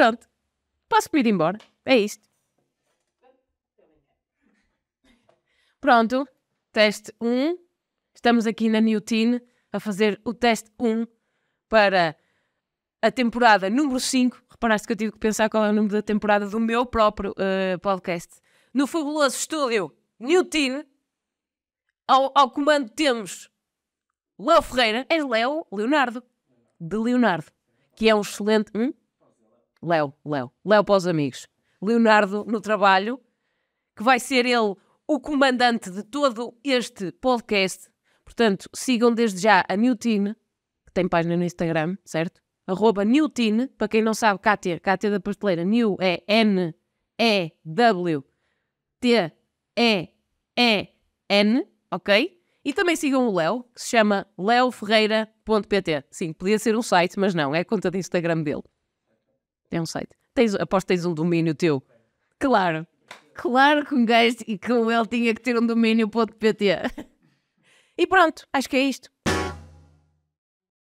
Pronto. posso ir embora. É isto. Pronto. Teste 1. Estamos aqui na Newtine a fazer o teste 1 para a temporada número 5. Reparaste que eu tive que pensar qual é o número da temporada do meu próprio uh, podcast. No fabuloso estúdio Newtine, ao, ao comando temos Léo Ferreira. És Léo Leonardo. De Leonardo. Que é um excelente. Hum? Léo, Léo, Léo para os amigos. Leonardo no trabalho, que vai ser ele o comandante de todo este podcast. Portanto, sigam desde já a Newtine, que tem página no Instagram, certo? Arroba Newtine, para quem não sabe, Kátia, Kátia da Pasteleira, New é N-E-W-T-E-E-N, ok? E também sigam o Léo, que se chama leoferreira.pt. Sim, podia ser um site, mas não, é a conta de Instagram dele. Tem um site. Tens, aposto que tens um domínio teu. Claro. Claro que um gajo e que ele tinha que ter um domínio.pt. E pronto, acho que é isto.